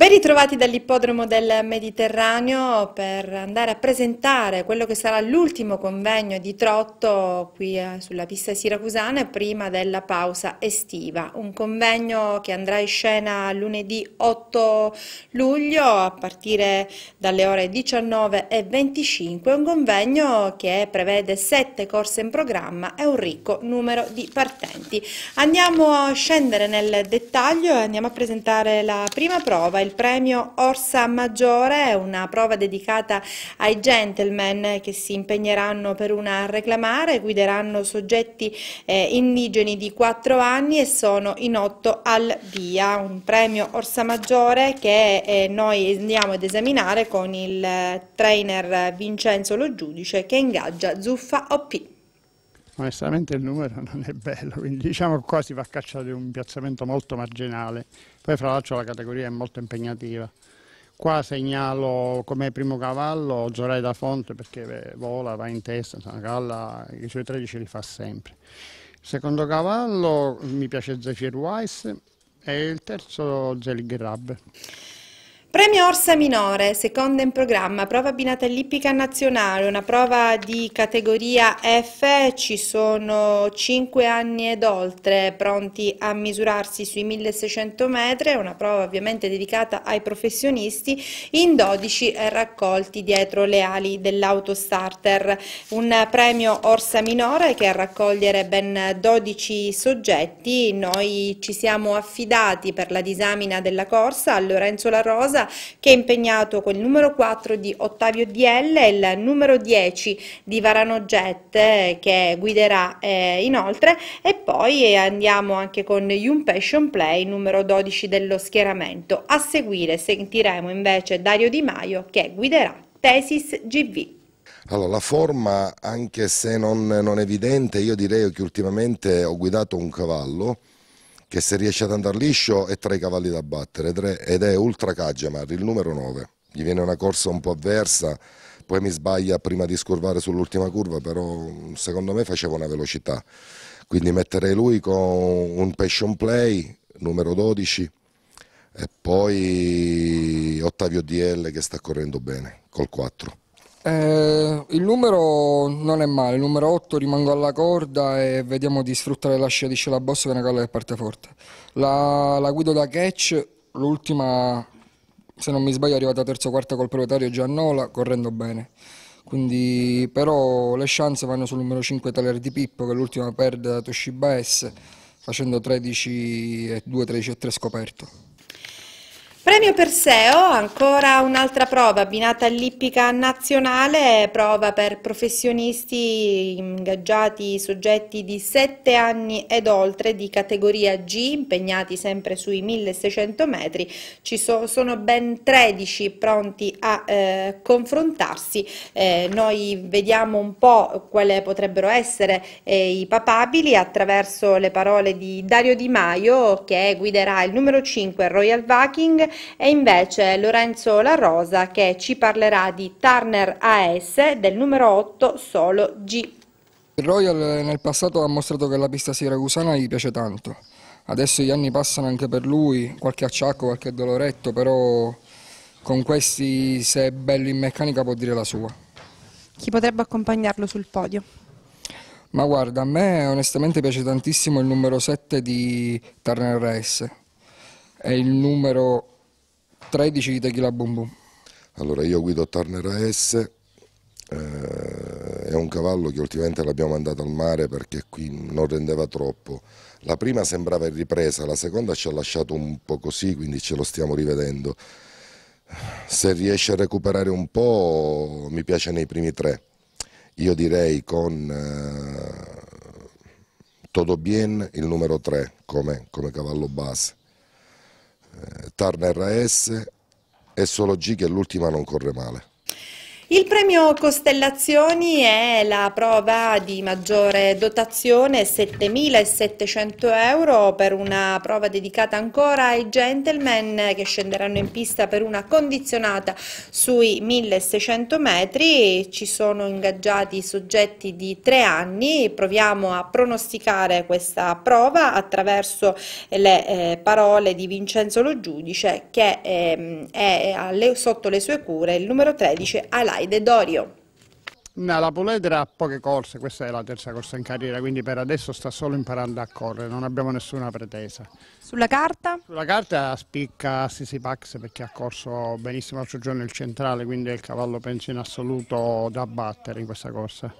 Ben ritrovati dall'ippodromo del Mediterraneo per andare a presentare quello che sarà l'ultimo convegno di trotto qui eh, sulla pista siracusana prima della pausa estiva. Un convegno che andrà in scena lunedì 8 luglio a partire dalle ore 19 e 25. Un convegno che prevede sette corse in programma e un ricco numero di partenti. Andiamo a scendere nel dettaglio e andiamo a presentare la prima prova, il il premio Orsa Maggiore, una prova dedicata ai gentleman che si impegneranno per una reclamare, guideranno soggetti eh, indigeni di 4 anni e sono in 8 al via, un premio Orsa Maggiore che eh, noi andiamo ad esaminare con il eh, trainer Vincenzo Lo Giudice che ingaggia Zuffa OP onestamente il numero non è bello, quindi diciamo che qua si va a caccia di un piazzamento molto marginale, poi fra l'altro la categoria è molto impegnativa. Qua segnalo come primo cavallo Zorai da Fonte perché vola, va in testa, una galla, i suoi 13 li fa sempre. secondo cavallo mi piace Zephyr Weiss e il terzo Zelig Rab. Premio Orsa Minore, seconda in programma, prova binata all'ippica nazionale, una prova di categoria F, ci sono 5 anni ed oltre pronti a misurarsi sui 1600 metri, una prova ovviamente dedicata ai professionisti, in 12 raccolti dietro le ali dell'autostarter. Un premio Orsa Minore che a raccogliere ben 12 soggetti, noi ci siamo affidati per la disamina della corsa a Lorenzo La Rosa, difesa che è impegnato con il numero 4 di Ottavio DL e il numero 10 di Varano Jet eh, che guiderà eh, inoltre e poi eh, andiamo anche con Yun Passion Play numero 12 dello schieramento. A seguire sentiremo invece Dario Di Maio che guiderà Tesis GV. Allora, la forma, anche se non, non evidente, io direi che ultimamente ho guidato un cavallo che se riesce ad andare liscio è tra i cavalli da battere ed è Ultra Caggiamar, il numero 9. Gli viene una corsa un po' avversa, poi mi sbaglia prima di scurvare sull'ultima curva, però mm, secondo me faceva una velocità. Quindi metterei lui con un passion play, numero 12, e poi Ottavio DL che sta correndo bene col 4. Eh, il numero non è male, il numero 8 rimango alla corda e vediamo di sfruttare la scia di scella Bosso che è una galla che parte forte. La, la guido da catch, l'ultima se non mi sbaglio è arrivata terza o quarta col proprietario Giannola correndo bene. Quindi però le chance vanno sul numero 5 Taler di Pippo che è l'ultima perde da Toshiba S facendo 13 e 2, 13 e 3 scoperto. Premio Perseo, ancora un'altra prova abbinata all'ippica nazionale, prova per professionisti ingaggiati soggetti di 7 anni ed oltre di categoria G, impegnati sempre sui 1600 metri. Ci so, sono ben 13 pronti a eh, confrontarsi. Eh, noi vediamo un po' quali potrebbero essere eh, i papabili attraverso le parole di Dario Di Maio che guiderà il numero 5 Royal Viking e invece Lorenzo La Rosa che ci parlerà di Turner AS del numero 8 solo G. Il Royal nel passato ha mostrato che la pista siracusana gli piace tanto, adesso gli anni passano anche per lui, qualche acciacco, qualche doloretto, però con questi se è bello in meccanica può dire la sua. Chi potrebbe accompagnarlo sul podio? Ma guarda, a me onestamente piace tantissimo il numero 7 di Turner S. È il numero 13 di tequila boom boom. Allora io guido Tarnera S, eh, è un cavallo che ultimamente l'abbiamo mandato al mare perché qui non rendeva troppo. La prima sembrava in ripresa, la seconda ci ha lasciato un po' così, quindi ce lo stiamo rivedendo. Se riesce a recuperare un po' mi piace nei primi tre. Io direi con eh, Todo Bien il numero 3 come, come cavallo base. Tarn Tarna RS e Solo G che l'ultima non corre male. Il premio Costellazioni è la prova di maggiore dotazione, 7.700 euro per una prova dedicata ancora ai gentleman che scenderanno in pista per una condizionata sui 1.600 metri. Ci sono ingaggiati soggetti di tre anni. Proviamo a pronosticare questa prova attraverso le eh, parole di Vincenzo Lo Giudice che ehm, è alle, sotto le sue cure il numero 13 Alai. Dai De Dorio. No, la Puledra ha poche corse, questa è la terza corsa in carriera, quindi per adesso sta solo imparando a correre, non abbiamo nessuna pretesa. Sulla carta? Sulla carta spicca Sisi Pax perché ha corso benissimo l'altro giorno il centrale, quindi è il cavallo penso in assoluto da battere in questa corsa.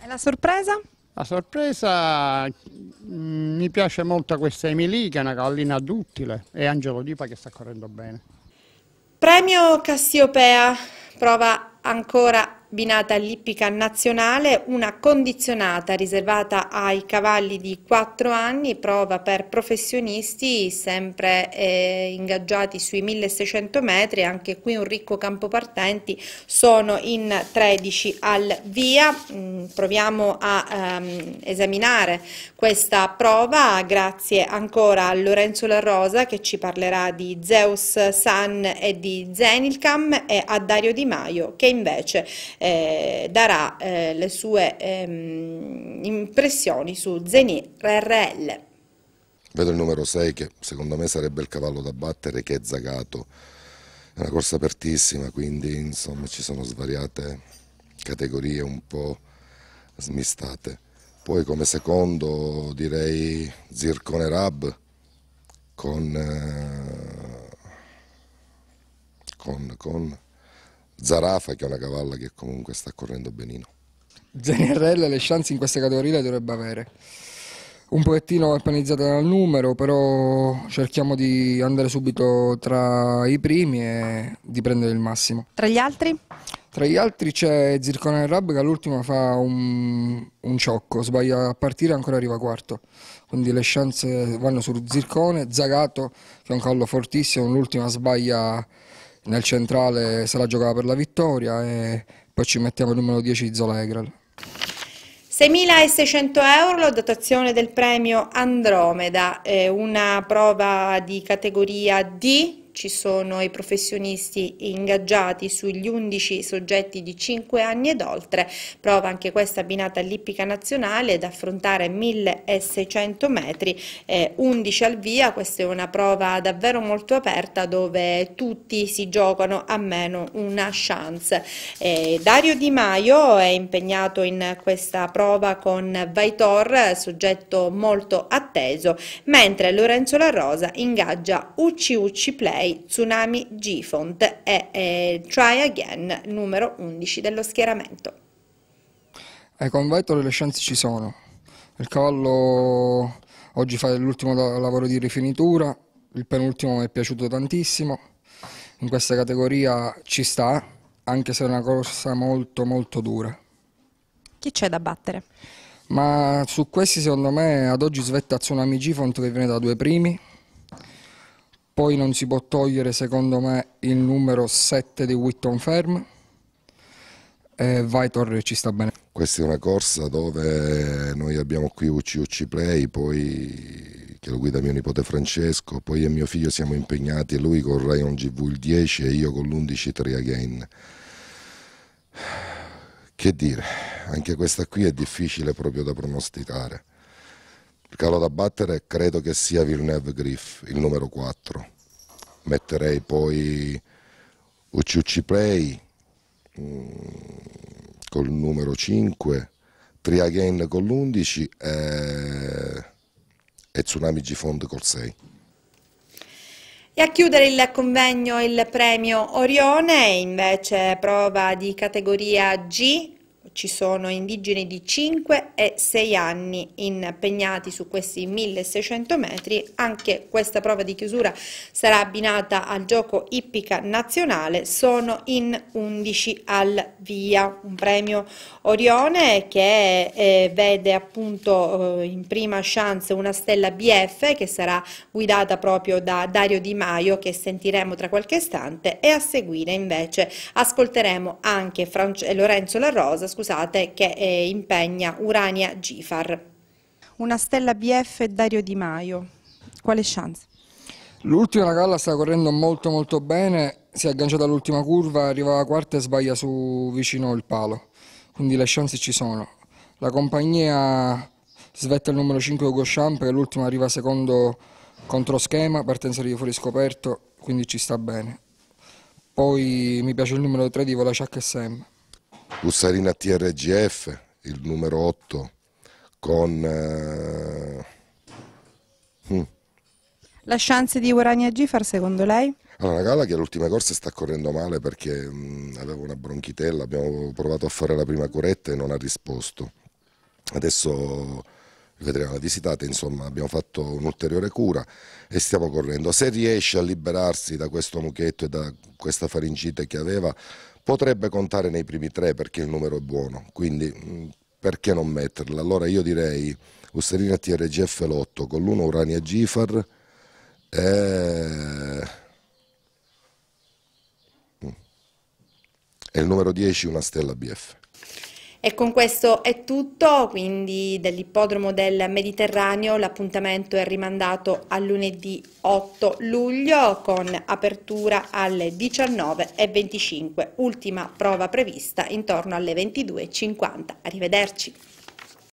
E la sorpresa? La sorpresa mm, mi piace molto questa Emily che è una cavallina duttile e Angelo Dipa che sta correndo bene. Premio Cassiopea prova ancora binata all'ippica nazionale, una condizionata riservata ai cavalli di 4 anni, prova per professionisti sempre eh, ingaggiati sui 1600 metri, anche qui un ricco campo partenti, sono in 13 al via, mm, proviamo a ehm, esaminare questa prova, grazie ancora a Lorenzo La Rosa che ci parlerà di Zeus San e di Zenilcam e a Dario Di Maio che invece eh, darà eh, le sue ehm, impressioni su Zenir RL. Vedo il numero 6 che secondo me sarebbe il cavallo da battere che è Zagato. È una corsa apertissima quindi insomma ci sono svariate categorie un po' smistate. Poi come secondo direi Zircone Rab con, eh, con, con Zarafa che è una cavalla che comunque sta correndo benino. Zanirella le chance in questa categoria le dovrebbe avere. Un pochettino organizzata dal numero, però cerchiamo di andare subito tra i primi e di prendere il massimo. Tra gli altri? Tra gli altri c'è Zircone Rab che all'ultima fa un, un, ciocco, sbaglia a partire e ancora arriva quarto. Quindi le chance vanno su Zircone, Zagato che è un callo fortissimo, l'ultima sbaglia nel centrale se la giocava per la vittoria e poi ci mettiamo il numero 10 Zolegral. 6.600 euro la dotazione del premio Andromeda, eh, una prova di categoria D ci sono i professionisti ingaggiati sugli 11 soggetti di 5 anni ed oltre, prova anche questa abbinata all'ippica nazionale ad affrontare 1600 metri, eh, 11 al via, questa è una prova davvero molto aperta dove tutti si giocano a meno una chance. Eh, Dario Di Maio è impegnato in questa prova con Vaitor, soggetto molto atteso, mentre Lorenzo La Rosa ingaggia Ucci Ucci Play 6, Tsunami G-Font e eh, Try Again numero 11 dello schieramento. con Vettor le scienze ci sono, il cavallo oggi fa l'ultimo lavoro di rifinitura, il penultimo mi è piaciuto tantissimo, in questa categoria ci sta, anche se è una corsa molto molto dura. Chi c'è da battere? Ma su questi secondo me ad oggi svetta Tsunami G-Font che viene da due primi, poi non si può togliere, secondo me, il numero 7 di Whitton Ferm. E vai Torre ci sta bene. Questa è una corsa dove noi abbiamo qui UCI Play, poi che lo guida mio nipote Francesco, poi e mio figlio siamo impegnati, lui con Rayon GV il 10 e io con l'11 3 again. Che dire, anche questa qui è difficile proprio da pronosticare. Il calo da battere credo che sia Villeneuve Griff, il numero 4. Metterei poi Ucciucci Play mm, col numero 5, Triagain con l'11 e... Eh, e Tsunami G-Fond col 6. E a chiudere il convegno il premio Orione, invece prova di categoria G, ci sono indigeni di 5 e 6 anni impegnati su questi 1600 metri, anche questa prova di chiusura sarà abbinata al gioco ippica nazionale, sono in 11 al via, un premio Orione che eh, vede appunto eh, in prima chance una stella BF che sarà guidata proprio da Dario Di Maio che sentiremo tra qualche istante e a seguire invece ascolteremo anche Franci Lorenzo La Rosa, scusate, che eh, impegna Urania Gifar. Una stella BF Dario Di Maio, quale chance? L'ultima galla sta correndo molto molto bene, si è agganciata all'ultima curva, arriva alla quarta e sbaglia su vicino il palo, quindi le chance ci sono. La compagnia svetta il numero 5 Ugo Champ che l'ultima arriva secondo contro schema, partenza di fuori scoperto, quindi ci sta bene. Poi mi piace il numero 3 di Volaciac e Sam. Lussarina TRGF, il numero 8, con... Uh, hm. La chance di Urania Gifar secondo lei? Allora, una galla che l'ultima corsa sta correndo male perché mh, mm, avevo una bronchitella, abbiamo provato a fare la prima curetta e non ha risposto. Adesso vedremo la visitata, insomma abbiamo fatto un'ulteriore cura e stiamo correndo. Se riesce a liberarsi da questo muchetto e da questa faringite che aveva, potrebbe contare nei primi tre perché il numero è buono, quindi mm, perché non metterla? Allora io direi Usterina TRGF Lotto con l'uno Urania Gifar e... Eh, mm, e il numero 10 una stella BF. E con questo è tutto, quindi dell'ippodromo del Mediterraneo l'appuntamento è rimandato a lunedì 8 luglio con apertura alle 19.25, ultima prova prevista intorno alle 22.50. Arrivederci.